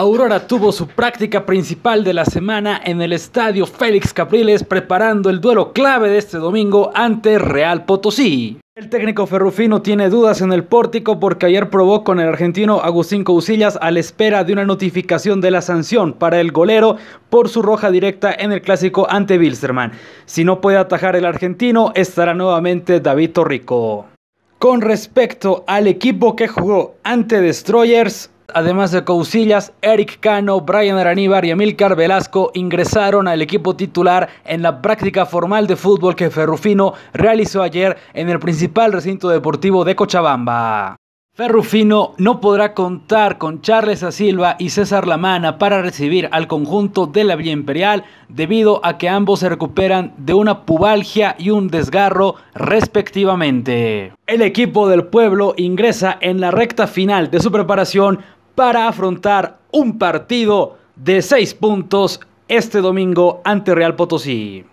Aurora tuvo su práctica principal de la semana en el estadio Félix Capriles preparando el duelo clave de este domingo ante Real Potosí. El técnico Ferrufino tiene dudas en el pórtico porque ayer probó con el argentino Agustín Cousillas a la espera de una notificación de la sanción para el golero por su roja directa en el clásico ante Wilstermann. Si no puede atajar el argentino, estará nuevamente David Torrico. Con respecto al equipo que jugó ante Destroyers, Además de Cousillas, Eric Cano, Brian Araníbar y Emilcar Velasco ingresaron al equipo titular en la práctica formal de fútbol que Ferrufino realizó ayer en el principal recinto deportivo de Cochabamba. Ferrufino no podrá contar con Charles a Silva y César Lamana para recibir al conjunto de la Villa Imperial debido a que ambos se recuperan de una pubalgia y un desgarro respectivamente. El equipo del pueblo ingresa en la recta final de su preparación para afrontar un partido de seis puntos este domingo ante Real Potosí.